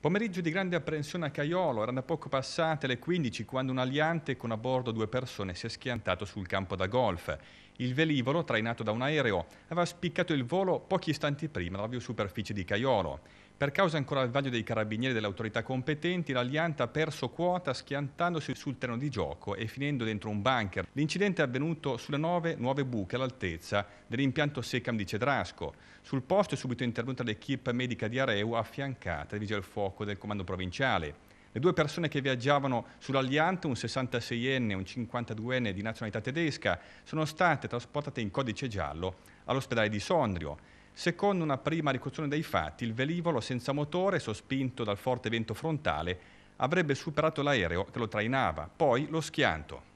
Pomeriggio di grande apprensione a Caiolo, erano poco passate le 15 quando un aliante con a bordo due persone si è schiantato sul campo da golf. Il velivolo, trainato da un aereo, aveva spiccato il volo pochi istanti prima dalla superficie di Caiolo. Per causa ancora al vaglio dei carabinieri e delle autorità competenti, l'aliante ha perso quota schiantandosi sul terreno di gioco e finendo dentro un bunker. L'incidente è avvenuto sulle nove nuove buche all'altezza dell'impianto SECAM di Cedrasco. Sul posto è subito intervenuta l'equipe medica di Areu affiancata di Vigel del fuoco fuoco del comando provinciale. Le due persone che viaggiavano sull'Alliante, un 66enne e un 52enne di nazionalità tedesca, sono state trasportate in codice giallo all'ospedale di Sondrio. Secondo una prima ricostruzione dei fatti, il velivolo senza motore, sospinto dal forte vento frontale, avrebbe superato l'aereo che lo trainava, poi lo schianto.